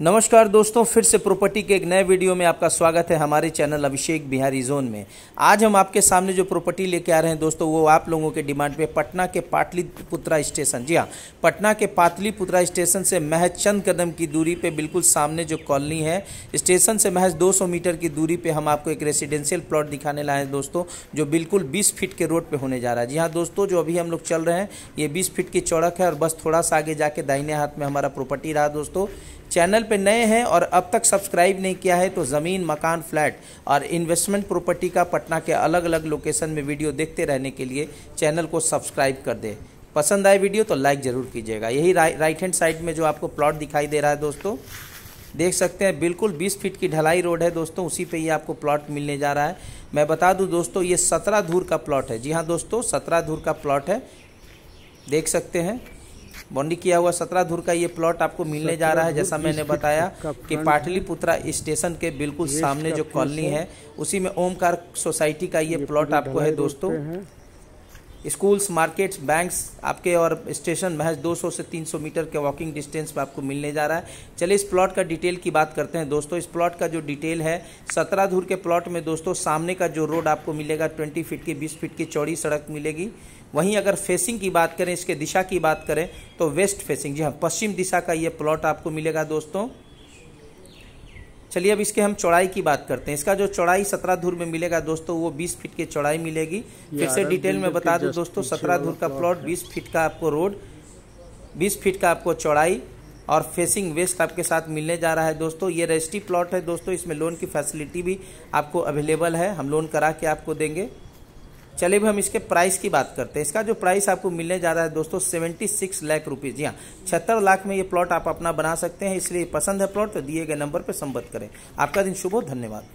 नमस्कार दोस्तों फिर से प्रॉपर्टी के एक नए वीडियो में आपका स्वागत है हमारे चैनल अभिषेक बिहारी जोन में आज हम आपके सामने जो प्रॉपर्टी लेके आ रहे हैं दोस्तों वो आप लोगों के डिमांड पे पटना के पाटलिपुत्रा स्टेशन जी हाँ पटना के पाटलिपुत्रा स्टेशन से महज चंद कदम की दूरी पे बिल्कुल सामने जो कॉलोनी है स्टेशन से महज दो मीटर की दूरी पर हम आपको एक रेसिडेंशियल प्लॉट दिखाने लाए हैं दोस्तों जो बिल्कुल बीस फीट के रोड पर होने जा रहा है जी हाँ दोस्तों जो अभी हम लोग चल रहे हैं ये बीस फीट की चौड़क है और बस थोड़ा सा आगे जाके दाहिने हाथ में हमारा प्रॉपर्टी रहा दोस्तों चैनल पर नए हैं और अब तक सब्सक्राइब नहीं किया है तो ज़मीन मकान फ्लैट और इन्वेस्टमेंट प्रॉपर्टी का पटना के अलग अलग लोकेशन में वीडियो देखते रहने के लिए चैनल को सब्सक्राइब कर दें पसंद आए वीडियो तो लाइक ज़रूर कीजिएगा यही रा, राइट हैंड साइड में जो आपको प्लॉट दिखाई दे रहा है दोस्तों देख सकते हैं बिल्कुल 20 फीट की ढलाई रोड है दोस्तों उसी पे ही आपको प्लॉट मिलने जा रहा है मैं बता दूं दोस्तों ये सत्रह धूर का प्लॉट है जी हाँ दोस्तों सत्रह धूर का प्लॉट है देख सकते हैं बाउंड्री किया हुआ सत्रह धुर का ये प्लॉट आपको मिलने जा रहा है जैसा मैंने बताया कि पाटलिपुत्रा स्टेशन के बिल्कुल सामने जो कॉलोनी है उसी में ओमकार सोसाइटी का ये प्लॉट आपको है दोस्तों स्कूल्स मार्केट्स बैंक्स आपके और स्टेशन महज 200 से 300 मीटर के वॉकिंग डिस्टेंस पर आपको मिलने जा रहा है चलिए इस प्लॉट का डिटेल की बात करते हैं दोस्तों इस प्लॉट का जो डिटेल है सत्रह धूर के प्लॉट में दोस्तों सामने का जो रोड आपको मिलेगा ट्वेंटी फीट की बीस फीट की चौड़ी सड़क मिलेगी वहीं अगर फेसिंग की बात करें इसके दिशा की बात करें तो वेस्ट फेसिंग जी हाँ पश्चिम दिशा का ये प्लॉट आपको मिलेगा दोस्तों चलिए अब इसके हम चौड़ाई की बात करते हैं इसका जो चौड़ाई सत्रह धूर में मिलेगा दोस्तों वो बीस फीट की चौड़ाई मिलेगी फिर से डिटेल में बता दूँ दोस्तों सत्रह धूर का प्लॉट बीस फीट का आपको रोड बीस फीट का आपको चौड़ाई और फेसिंग वेस्ट आपके साथ मिलने जा रहा है दोस्तों ये रजिस्ट्री प्लॉट है दोस्तों इसमें लोन की फैसिलिटी भी आपको अवेलेबल है हम लोन करा के आपको देंगे चलिए भी हम इसके प्राइस की बात करते हैं इसका जो प्राइस आपको मिलने जा रहा है दोस्तों सेवेंटी सिक्स लाख रुपीज़ जी हाँ छहत्तर लाख में ये प्लॉट आप अपना बना सकते हैं इसलिए पसंद है प्लॉट तो दिए गए नंबर पर संपर्क करें आपका दिन शुभ हो धन्यवाद